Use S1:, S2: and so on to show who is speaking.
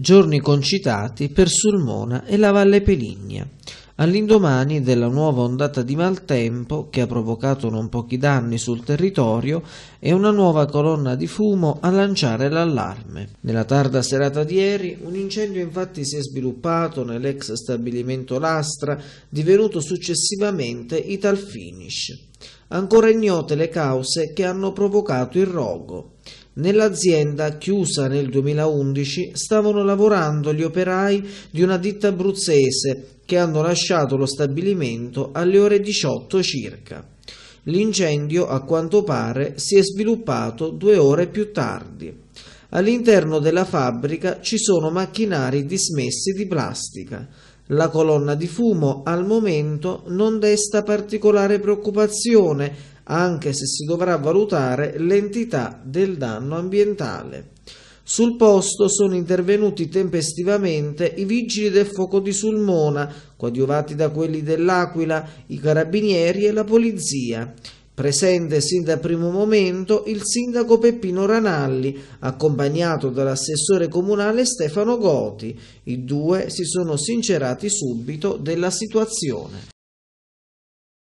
S1: giorni concitati per Sulmona e la Valle Peligna. All'indomani della nuova ondata di maltempo, che ha provocato non pochi danni sul territorio, e una nuova colonna di fumo a lanciare l'allarme. Nella tarda serata di ieri, un incendio infatti si è sviluppato nell'ex stabilimento Lastra, divenuto successivamente Ital Finish. Ancora ignote le cause che hanno provocato il rogo. Nell'azienda, chiusa nel 2011, stavano lavorando gli operai di una ditta abruzzese che hanno lasciato lo stabilimento alle ore 18 circa. L'incendio, a quanto pare, si è sviluppato due ore più tardi. All'interno della fabbrica ci sono macchinari dismessi di plastica. La colonna di fumo al momento non desta particolare preoccupazione anche se si dovrà valutare l'entità del danno ambientale. Sul posto sono intervenuti tempestivamente i vigili del fuoco di Sulmona, coadiuvati da quelli dell'Aquila, i carabinieri e la polizia. Presente sin dal primo momento il sindaco Peppino Ranalli, accompagnato dall'assessore comunale Stefano Goti. I due si sono sincerati subito della situazione.